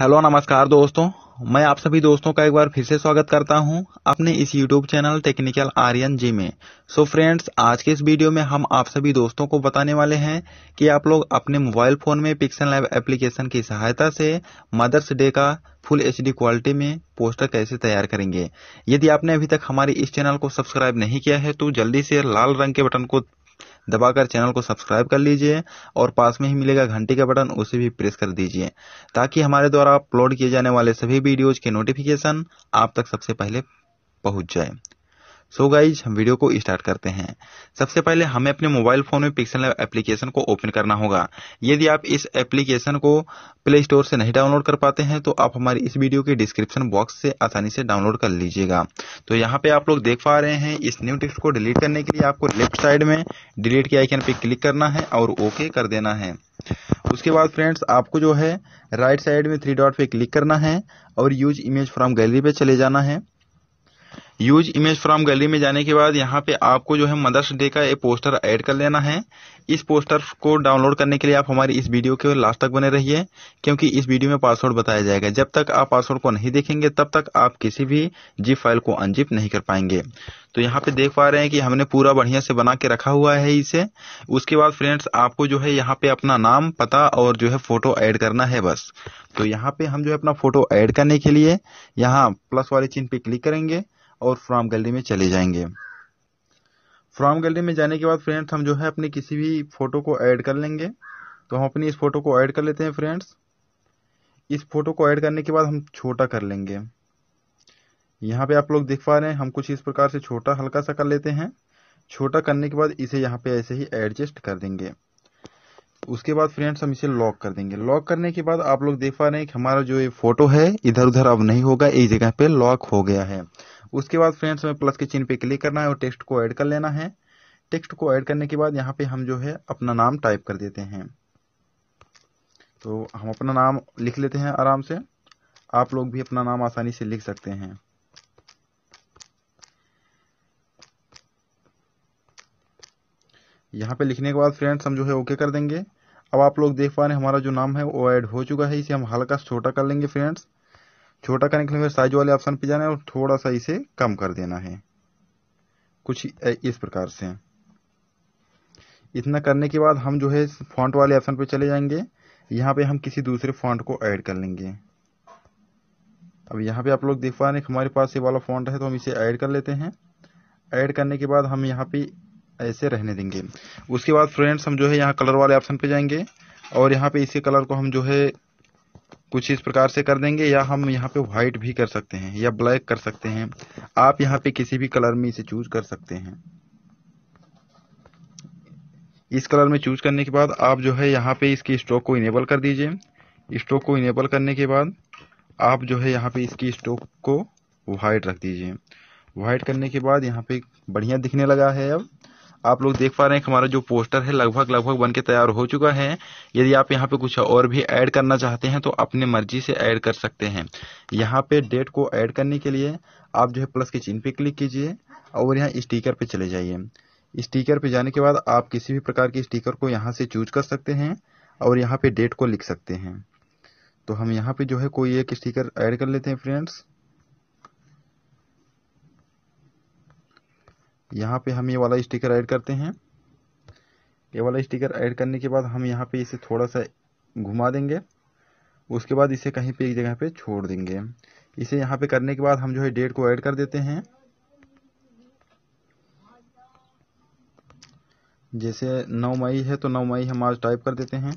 hello नमस्कार दोस्तों मैं आप सभी दोस्तों का एक बार फिर से स्वागत करता हूं अपने इस YouTube channel technical Aryan ji में सो so फ्रेंड्स आज के इस वीडियो में हम आप सभी दोस्तों को बताने वाले हैं कि आप लोग अपने मोबाइल फ़ोन में पिक्सल लैब एप्लीकेशन की सहायता से मदर्स डे का फुल एच क्वालिटी में पोस्टर कैसे तैयार करेंगे यदि आपने अभी तक हमारे इस चैनल को सब्सक्राइब नहीं किया है तो जल्दी से लाल रंग के बटन को दबाकर चैनल को सब्सक्राइब कर लीजिए और पास में ही मिलेगा घंटी का बटन उसे भी प्रेस कर दीजिए ताकि हमारे द्वारा अपलोड किए जाने वाले सभी वीडियोज़ के नोटिफिकेशन आप तक सबसे पहले पहुंच जाए सो गाइज हम वीडियो को स्टार्ट करते हैं सबसे पहले हमें अपने मोबाइल फोन में पिक्सल एप्लीकेशन को ओपन करना होगा यदि आप इस एप्लीकेशन को प्ले स्टोर से नहीं डाउनलोड कर पाते हैं तो आप हमारी इस वीडियो के डिस्क्रिप्शन बॉक्स से आसानी से डाउनलोड कर लीजिएगा तो यहाँ पे आप लोग देख पा रहे हैं इस न्यू टेक्स्ट को डिलीट करने के लिए आपको लेफ्ट साइड में डिलीट के आइकन पे क्लिक करना है और ओके कर देना है उसके बाद फ्रेंड्स आपको जो है राइट साइड में थ्री डॉट पे क्लिक करना है और यूज इमेज फ्रॉम गैलरी पे चले जाना है यूज इमेज फ्रॉम गैलरी में जाने के बाद यहाँ पे आपको जो है मदर्स डे का एक पोस्टर ऐड कर लेना है इस पोस्टर को डाउनलोड करने के लिए आप हमारी इस वीडियो के लास्ट तक बने रहिए क्योंकि इस वीडियो में पासवर्ड बताया जाएगा जब तक आप पासवर्ड को नहीं देखेंगे तब तक आप किसी भी जिप फाइल को अनजिप नहीं कर पाएंगे तो यहाँ पे देख पा रहे हैं कि हमने पूरा बढ़िया से बना के रखा हुआ है इसे उसके बाद फ्रेंड्स आपको जो है यहाँ पे अपना नाम पता और जो है फोटो ऐड करना है बस तो यहाँ पे हम जो है अपना फोटो ऐड करने के लिए यहाँ प्लस वाले चिन्ह पे क्लिक करेंगे और फ्राम गैलरी में चले जाएंगे फ्राम गैलरी में जाने के बाद फ्रेंड्स हम जो है अपनी किसी भी फ़ोटो को ऐड कर लेंगे तो हम अपनी इस फ़ोटो को ऐड कर लेते हैं फ्रेंड्स इस फ़ोटो को ऐड करने के बाद हम छोटा कर लेंगे यहाँ पे आप लोग देख पा रहे हैं हम कुछ इस प्रकार से छोटा हल्का सा कर लेते हैं छोटा करने के बाद इसे यहाँ पे ऐसे ही एडजस्ट कर देंगे उसके बाद फ्रेंड्स हम इसे लॉक कर देंगे लॉक करने के बाद आप लोग देख पा रहे हैं कि हमारा जो ये फोटो है इधर उधर अब नहीं होगा एक जगह पे लॉक हो गया है उसके बाद फ्रेंड्स हमें प्लस के चिन्ह पे क्लिक करना है और टेक्स्ट को ऐड कर लेना है टेक्स्ट को ऐड करने के बाद यहाँ पे हम जो है अपना नाम टाइप कर देते हैं तो हम अपना नाम लिख लेते हैं आराम से आप लोग भी अपना नाम आसानी से लिख सकते हैं यहाँ पे लिखने के बाद फ्रेंड्स हम जो है ओके कर देंगे अब आप लोग देख पा रहे हैं हमारा जो नाम है वो ऐड हो चुका है इसे हम हल्का छोटा कर लेंगे फ्रेंड्स छोटा के लिए साइज वाले ऑप्शन पे जाना है और थोड़ा सा इसे कम कर देना है कुछ इस प्रकार से इतना करने के बाद हम जो है फॉन्ट वाले ऑप्शन पे चले जाएंगे यहाँ पे हम किसी दूसरे फॉन्ट को ऐड कर लेंगे अब यहाँ पे आप लोग देख पा रहे हैं हमारे पास ये वाला फॉन्ट है तो हम इसे ऐड कर लेते हैं ऐड करने के बाद हम यहाँ पे ऐसे रहने देंगे उसके बाद फ्रेंड्स हम जो है यहाँ कलर वाले ऑप्शन पे जाएंगे और यहाँ पे इसके कलर को हम जो है कुछ इस प्रकार से कर देंगे या हम यहाँ पे व्हाइट भी कर सकते हैं या ब्लैक कर सकते हैं आप यहाँ पे किसी भी कलर में इसे चूज कर सकते हैं इस कलर में चूज करने के बाद आप जो है यहाँ पे इसकी स्ट्रोक को इनेबल कर दीजिए स्ट्रोक को इनेबल करने के बाद आप जो है यहाँ पे इसकी स्ट्रोक को व्हाइट रख दीजिए व्हाइट करने के बाद यहाँ पे बढ़िया दिखने लगा है अब आप लोग देख पा रहे हैं कि हमारा जो पोस्टर है लगभग लगभग बनके के तैयार हो चुका है यदि आप यहाँ पे कुछ और भी ऐड करना चाहते हैं तो अपने मर्जी से ऐड कर सकते हैं यहाँ पे डेट को ऐड करने के लिए आप जो है प्लस के चिन्ह पे क्लिक कीजिए और यहाँ स्टीकर पे चले जाइए स्टीकर पे जाने के बाद आप किसी भी प्रकार के स्टीकर को यहाँ से चूज कर सकते हैं और यहाँ पे डेट को लिख सकते हैं तो हम यहाँ पे जो है कोई एक स्टीकर ऐड कर लेते हैं फ्रेंड्स यहाँ पे हम ये वाला स्टिकर ऐड करते हैं ये वाला स्टिकर ऐड करने के बाद हम यहाँ पे इसे थोड़ा सा घुमा देंगे उसके बाद इसे कहीं पे एक जगह पे छोड़ देंगे इसे यहाँ पे करने के बाद हम जो है डेट को ऐड कर देते हैं जैसे नौ मई है तो नौ मई हम आज टाइप कर देते हैं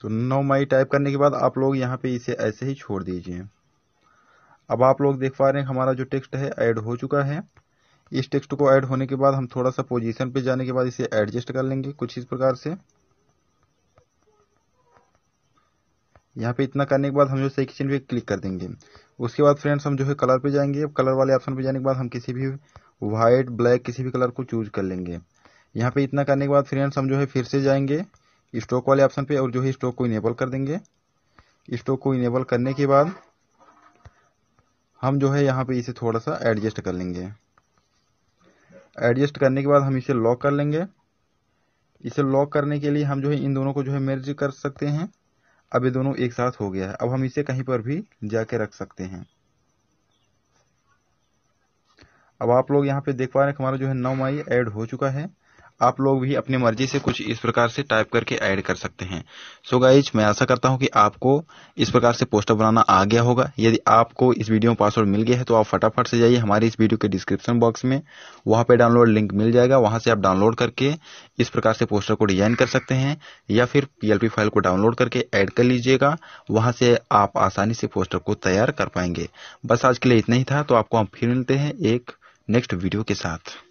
तो नौ माई टाइप करने के बाद आप लोग यहाँ पे इसे ऐसे ही छोड़ दीजिए अब आप लोग देख पा रहे हैं हमारा जो टेक्स्ट है ऐड हो चुका है इस टेक्स्ट को ऐड होने के बाद हम थोड़ा सा पोजीशन पे जाने के बाद इसे एडजस्ट कर लेंगे कुछ इस प्रकार से यहाँ पे इतना करने के बाद हम जो सही पे क्लिक कर देंगे उसके बाद फ्रेंड्स हम जो है कलर पे जाएंगे कलर वाले ऑप्शन पे जाने के बाद हम किसी भी व्हाइट ब्लैक किसी भी कलर को चूज कर लेंगे यहाँ पे इतना करने के बाद फ्रेंड्स हम जो है फिर से जाएंगे स्टॉक वाले ऑप्शन पे और जो है स्टॉक को इनेबल कर देंगे स्टॉक को इनेबल करने के बाद हम जो है यहाँ पे इसे थोड़ा सा एडजस्ट कर लेंगे एडजस्ट करने के बाद हम इसे लॉक कर लेंगे इसे लॉक करने के लिए हम जो है इन दोनों को जो है मर्ज कर सकते हैं अब ये दोनों एक साथ हो गया है अब हम इसे कहीं पर भी जाके रख सकते हैं अब आप लोग यहाँ पे देख पा रहे हैं हमारा जो है नौ माई ऐड हो चुका है आप लोग भी अपनी मर्जी से कुछ इस प्रकार से टाइप करके ऐड कर सकते हैं सो so गाइज मैं आशा करता हूँ कि आपको इस प्रकार से पोस्टर बनाना आ गया होगा यदि आपको इस वीडियो में पासवर्ड मिल गया है तो आप फटाफट से जाइए हमारे इस वीडियो के डिस्क्रिप्शन बॉक्स में वहाँ पर डाउनलोड लिंक मिल जाएगा वहाँ से आप डाउनलोड करके इस प्रकार से पोस्टर को डिजाइन कर सकते हैं या फिर पी फाइल को डाउनलोड करके ऐड कर लीजिएगा वहाँ से आप आसानी से पोस्टर को तैयार कर पाएंगे बस आज के लिए इतना ही था तो आपको हम फिर मिलते हैं एक नेक्स्ट वीडियो के साथ